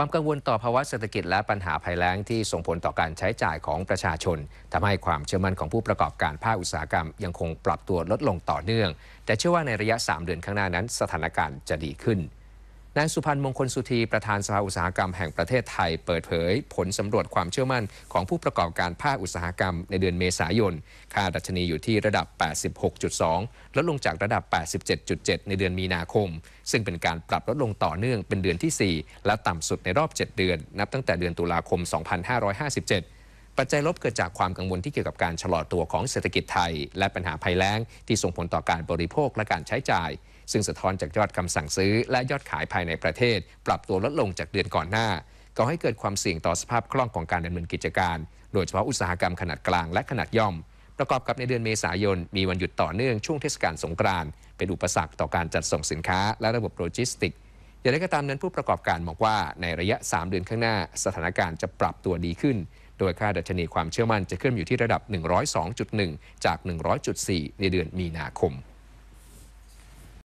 ความกังวลต่อภาวะเศรษฐกิจและปัญหาภัยแล้งที่ส่งผลต่อการใช้จ่ายของประชาชนทำให้ความเชื่อมั่นของผู้ประกอบการภาคอุตสาหกรรมยังคงปรับตัวลดลงต่อเนื่อง แต่เชื่อว่าในระยะ 3 เดือนข้างหน้านั้นสถานการณ์จะดีขึ้นนายสุพันธ์มงคลสุธีประธานสภาอุตสาหกรรมแห่งประเทศไทยเปิดเผย ผลสำรวจความเชื่อมั่นของผู้ประกอบการภาคอุตสาหกรรมในเดือนเมษายน ค่าดัชนีอยู่ที่ระดับ 86.2 ลดลงจากระดับ 87.7 ในเดือนมีนาคม ซึ่งเป็นการปรับลดลงต่อเนื่องเป็นเดือนที่ 4 และต่ำสุดในรอบ 7 เดือน นับตั้งแต่เดือนตุลาคม 2557ปัจจัยลบเกิดจากความกังวลที่เกี่ยวกับการชะลอตัวของเศรษฐกิจไทยและปัญหาภัยแล้งที่ส่งผลต่อการบริโภคและการใช้จ่ายซึ่งสะท้อนจากยอดคำสั่งซื้อและยอดขายภายในประเทศปรับตัวลดลงจากเดือนก่อนหน้าก่อให้เกิดความเสี่ยงต่อสภาพคล่องของการดำเนินกิจการโดยเฉพาะอุตสาหกรรมขนาดกลางและขนาดย่อมประกอบกับในเดือนเมษายนมีวันหยุดต่อเนื่องช่วงเทศกาลสงกรานต์เป็นอุปสรรคต่อการจัดส่งสินค้าและระบบโลจิสติกอย่างไรก็ตามนั้นผู้ประกอบการบอกว่าในระยะ 3 เดือนข้างหน้าสถานการณ์จะปรับตัวดีขึ้นโดยค่าดัชนีความเชื่อมั่นจะขึ้นอยู่ที่ระดับ 102.1 จาก 100.4 ในเดือนมีนาคม